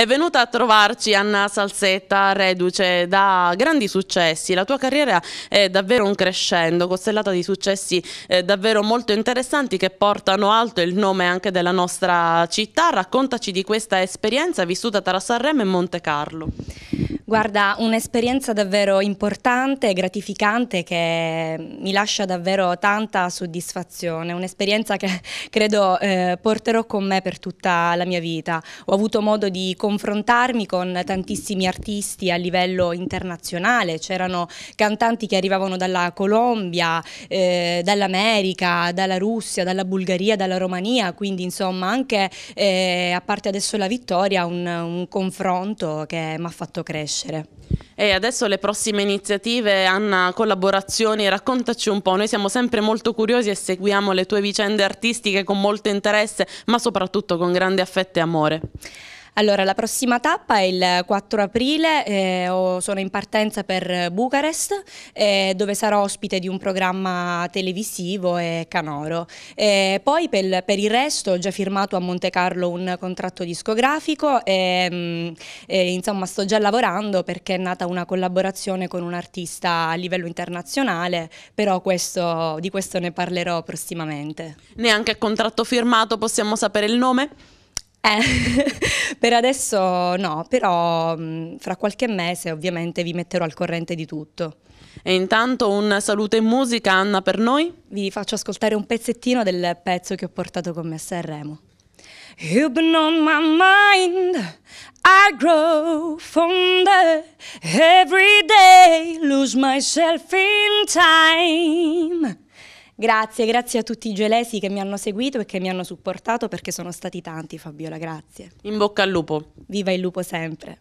È venuta a trovarci Anna Salsetta, reduce da grandi successi. La tua carriera è davvero un crescendo, costellata di successi eh, davvero molto interessanti che portano alto il nome anche della nostra città. Raccontaci di questa esperienza vissuta tra Sanremo e Monte Carlo. Guarda, un'esperienza davvero importante gratificante che mi lascia davvero tanta soddisfazione, un'esperienza che credo eh, porterò con me per tutta la mia vita. Ho avuto modo di confrontarmi con tantissimi artisti a livello internazionale, c'erano cantanti che arrivavano dalla Colombia, eh, dall'America, dalla Russia, dalla Bulgaria, dalla Romania, quindi insomma anche, eh, a parte adesso la vittoria, un, un confronto che mi ha fatto crescere crescere. E adesso le prossime iniziative, Anna, collaborazioni, raccontaci un po', noi siamo sempre molto curiosi e seguiamo le tue vicende artistiche con molto interesse, ma soprattutto con grande affetto e amore. Allora, la prossima tappa è il 4 aprile, eh, sono in partenza per Bucarest, eh, dove sarò ospite di un programma televisivo e Canoro. Eh, poi per, per, il resto ho già firmato a Monte Carlo un contratto discografico mm, e, insomma sto già lavorando perché è nata una collaborazione con un artista a livello internazionale, però questo, di questo ne parlerò prossimamente. Neanche contratto firmato, possiamo sapere il nome? Eh, per adesso no, però mm, fra qualche mese ovviamente vi metterò al corrente di tutto. E intanto un saluto in musica, Anna, per noi. Vi faccio ascoltare un pezzettino del pezzo che ho portato con me a Sanremo. You've been on my mind, I grow fonder every day, lose myself in time. Grazie, grazie a tutti i gelesi che mi hanno seguito e che mi hanno supportato perché sono stati tanti Fabiola, grazie. In bocca al lupo. Viva il lupo sempre.